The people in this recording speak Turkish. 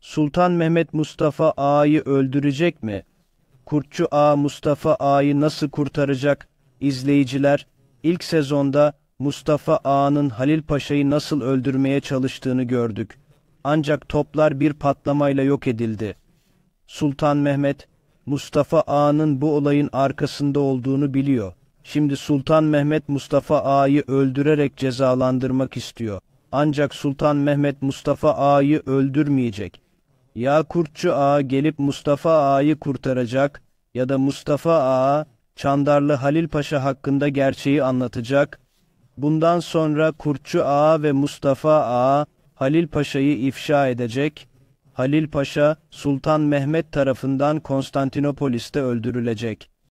Sultan Mehmet Mustafa Ağa'yı öldürecek mi? Kurtçu Ağa Mustafa Ağa'yı nasıl kurtaracak? İzleyiciler, ilk sezonda Mustafa Ağa'nın Halil Paşa'yı nasıl öldürmeye çalıştığını gördük. Ancak toplar bir patlamayla yok edildi. Sultan Mehmet, Mustafa Ağa'nın bu olayın arkasında olduğunu biliyor. Şimdi Sultan Mehmet Mustafa Ağa'yı öldürerek cezalandırmak istiyor. Ancak Sultan Mehmet Mustafa Ağa'yı öldürmeyecek ya Kurtçu Ağa gelip Mustafa Ağa'yı kurtaracak ya da Mustafa Ağa Çandarlı Halil Paşa hakkında gerçeği anlatacak. Bundan sonra Kurtçu Ağa ve Mustafa Ağa Halil Paşa'yı ifşa edecek. Halil Paşa Sultan Mehmet tarafından Konstantinopolis'te öldürülecek.